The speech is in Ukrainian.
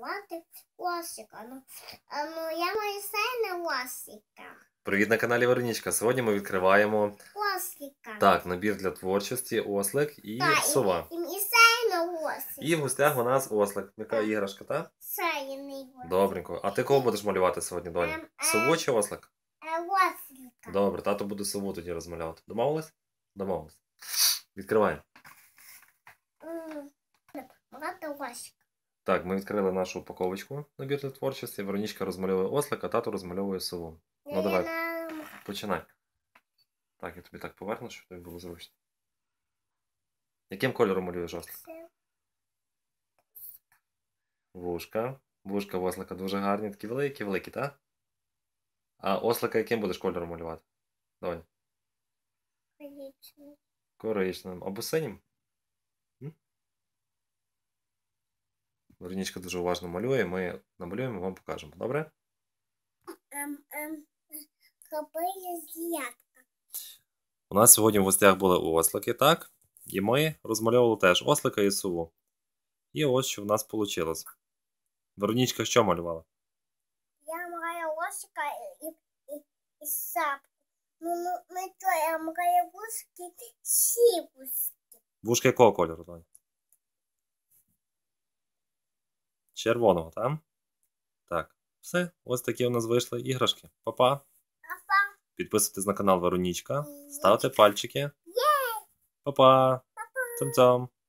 звати Осіка. Ну, ну я Моїсей Осіка. Привіт на каналі Веронічка. Сьогодні ми відкриваємо Осіка. Так, набір для творчості, ослик і та, сова. І, і, і сейна ослик. І в гостях у нас ослик. Яка а, іграшка, так? Сейний ослик. Добренько. А ти кого будеш малювати сьогодні, доня? А, сову чи ослик? А, ослика. Добре, тато буде сову тоді розмалювати. Домовились? Домовились. Відкриваємо. Багато ослик. Так, ми відкрили нашу упаковочку набір для творчості. Веронічка розмальовує ослика, тато розмальовує сову. Ну давай, починай. Так, я тобі так поверну, щоб тобі було зручно. Яким кольором малюєш ослика? Вушка. Вушка в ослика дуже гарні, такі великі, великі, так? А ослика яким будеш кольором малювати? Давай. Коричним. Коричним. Або синім? Веронічка дуже уважно малює, ми намалюємо і вам покажемо, добре? Ем, ем, У нас сьогодні в гостях були ослики, так? І ми розмальовували теж ослика і сову. І ось що в нас вийшло. Веронічка що малювала? Я малюю ослика і, і, і сапку. Ну, ну ми то, я малюю вушки, всі вушки. Вушки якого кольору, Даня? червоного, так? Так, все. Ось такі у нас вийшли іграшки. Па-па. Підписуйтесь на канал Веронічка. Ставте пальчики. Є! Па-па. Цим-цям.